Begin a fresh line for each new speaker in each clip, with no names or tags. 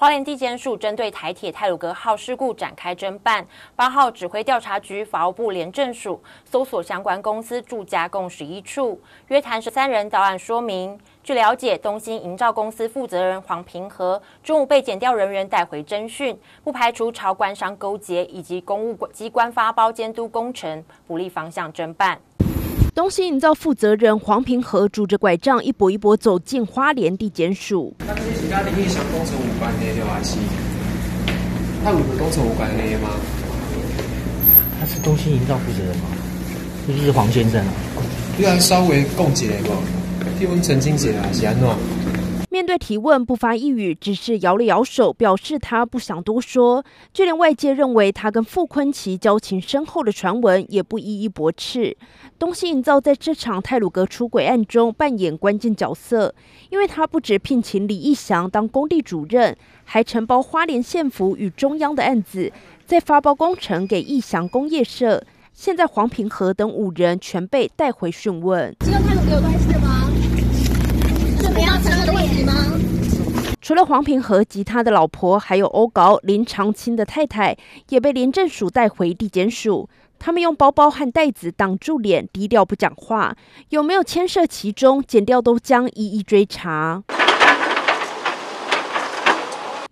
花莲地检署针对台铁泰鲁格号事故展开侦办，八号指挥调查局、法务部廉政署搜索相关公司驻家共十一处，约谈十三人，到案说明。据了解，东兴营造公司负责人黄平和中午被检调人员带回侦讯，不排除朝官商勾结以及公务机关发包监督工程不利方向侦办。东兴营造负责人黄平和拄着拐杖一跛一跛走进花莲地检署。他最近家工程五百万的，还是他如何工程五百万的吗？他是东兴营造负责人吗？是不是黄先生啊。对啊，稍微讲解一个，替我们澄清一下是安诺。面对提问，不发一语，只是摇了摇手，表示他不想多说。就连外界认为他跟傅昆琪交情深厚的传闻，也不一一驳斥。东西营造在这场泰鲁格出轨案中扮演关键角色，因为他不止聘请李义祥当工地主任，还承包花莲县府与中央的案子，在发包工程给义祥工业社。现在黄平和等五人全被带回讯问，这跟泰鲁格有关系吗？除了黄平和及他的老婆，还有欧高林长青的太太，也被廉政署带回地检署。他们用包包和袋子挡住脸，低调不讲话。有没有牵涉其中，剪掉都将一一追查。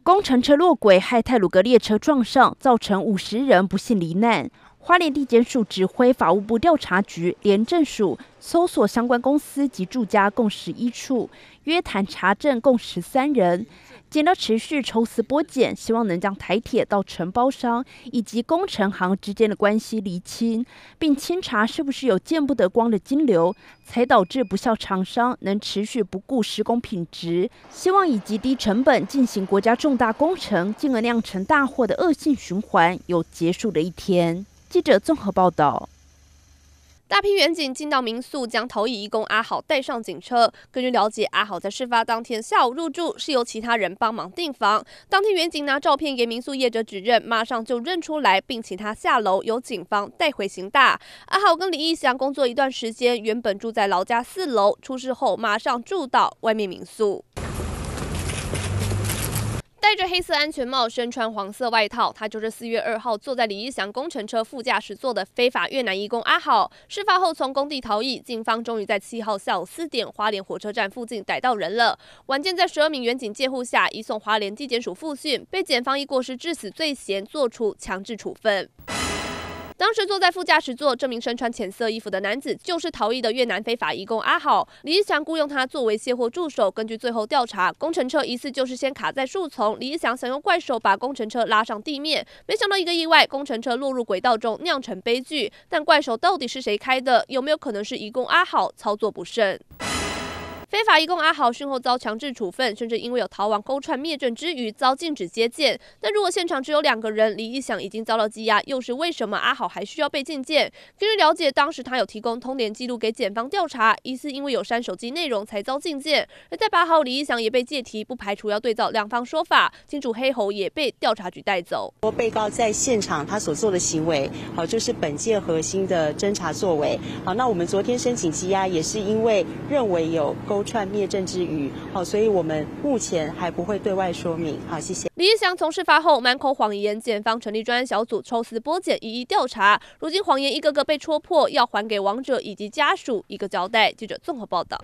工程车落轨，害泰鲁格列车撞上，造成五十人不幸罹难。花莲地检署指挥法务部调查局、廉政署搜索相关公司及住家共十一处，约谈查证共十三人。检调持续抽丝剥茧，希望能将台铁到承包商以及工程行之间的关系厘清，并清查是不是有见不得光的金流，才导致不孝厂商能持续不顾施工品质，希望以极低成本进行国家重大工程，进而酿成大祸的恶性循环，有结束的一天。记者综合报道：
大批远警进到民宿，将投影义工阿好带上警车。根据了解，阿好在事发当天下午入住，是由其他人帮忙订房。当天远警拿照片，给民宿业者指认，马上就认出来，并请他下楼，由警方带回刑大。阿好跟李义祥工作一段时间，原本住在老家四楼，出事后马上住到外面民宿。戴着黑色安全帽，身穿黄色外套，他就是四月二号坐在李一祥工程车副驾驶座的非法越南义工阿好。事发后从工地逃逸，警方终于在七号下午四点，花莲火车站附近逮到人了。晚间在十二名员警监护下，移送花莲地检署复讯，被检方以过失致死罪嫌作出强制处分。当时坐在副驾驶座这名身穿浅色衣服的男子，就是逃逸的越南非法移工阿好。李义祥雇佣他作为卸货助手。根据最后调查，工程车疑似就是先卡在树丛，李义祥想用怪手把工程车拉上地面，没想到一个意外，工程车落入轨道中，酿成悲剧。但怪手到底是谁开的？有没有可能是一共阿好操作不慎？非法移工阿豪讯后遭强制处分，甚至因为有逃亡勾串灭证之余，遭禁止接见。但如果现场只有两个人，李义祥已经遭到羁押，又是为什么阿豪还需要被禁见？根据了解，当时他有提供通联记录给检方调查，疑似因为有删手机内容才遭禁见。而在八号，李义祥也被借题，不排除要对照两方说法。金主黑猴也被调查局带走。
被告在现场他所做的行为，好就是本届核心的侦查作为。好，那我们昨天申请羁押也是因为认为有。串灭阵之余，好，所以我们目前还不会对外说明。好，
谢谢李一翔。从事发后满口谎言，检方成立专案小组抽丝剥茧，一一调查。如今谎言一个个被戳破，要还给亡者以及家属一个交代。记者综合报道。